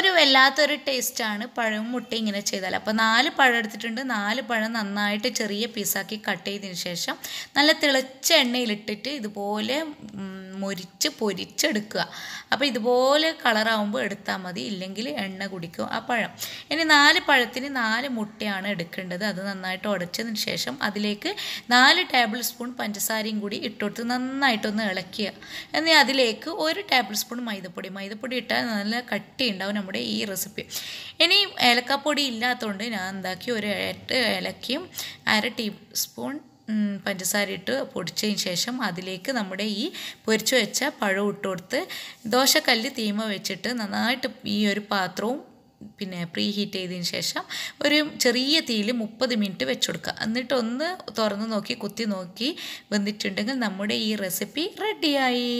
ഒരു വല്ലാത്തൊരു ടേസ്റ്റാണ് പഴവും മുട്ടയും ഇങ്ങനെ ചെയ്താൽ അപ്പോൾ നാല് പഴം എടുത്തിട്ടുണ്ട് നാല് പഴം നന്നായിട്ട് ചെറിയ പീസാക്കി കട്ട് ചെയ്തതിന് ശേഷം നല്ല തിളച്ച എണ്ണയിലിട്ടിട്ട് ഇതുപോലെ മുരിച്ച് പൊരിച്ചെടുക്കുക അപ്പോൾ ഇതുപോലെ കളറാവുമ്പോൾ എടുത്താൽ മതി ഇല്ലെങ്കിൽ എണ്ണ കുടിക്കും ആ പഴം ഇനി നാല് പഴത്തിന് നാല് മുട്ടയാണ് എടുക്കേണ്ടത് അത് നന്നായിട്ട് ഉടച്ചതിന് ശേഷം അതിലേക്ക് നാല് ടേബിൾ സ്പൂൺ പഞ്ചസാരയും കൂടി ഇട്ടുകൊടുത്ത് നന്നായിട്ടൊന്ന് ഇളക്കുക എന്നീ അതിലേക്ക് ഒരു ടേബിൾ സ്പൂൺ മൈദപ്പൊടി മൈദപ്പൊടി ഇട്ടാൽ നല്ല കട്ടി ഉണ്ടാവും നമ്മുടെ ഈ റെസിപ്പി ഇനി ഏലക്കാപ്പൊടി ഇല്ലാത്തതുകൊണ്ട് ഞാൻ എന്താക്കി ഒരു എട്ട് ഏലക്കയും അര സ്പൂൺ പഞ്ചസാര ഇട്ട് പൊടിച്ചതിന് ശേഷം അതിലേക്ക് നമ്മുടെ ഈ പൊരിച്ചു വെച്ച പഴം ഇട്ട് കൊടുത്ത് ദോശക്കല്ല് തീമ വെച്ചിട്ട് നന്നായിട്ട് ഈ ഒരു പാത്രവും പിന്നെ പ്രീ ഹീറ്റ് ചെയ്തതിന് ശേഷം ഒരു ചെറിയ തീയിൽ മുപ്പത് മിനിറ്റ് വെച്ചുകൊടുക്കുക എന്നിട്ട് ഒന്ന് തുറന്ന് നോക്കി കുത്തി നോക്കി വന്നിട്ടുണ്ടെങ്കിൽ നമ്മുടെ ഈ റെസിപ്പി റെഡിയായി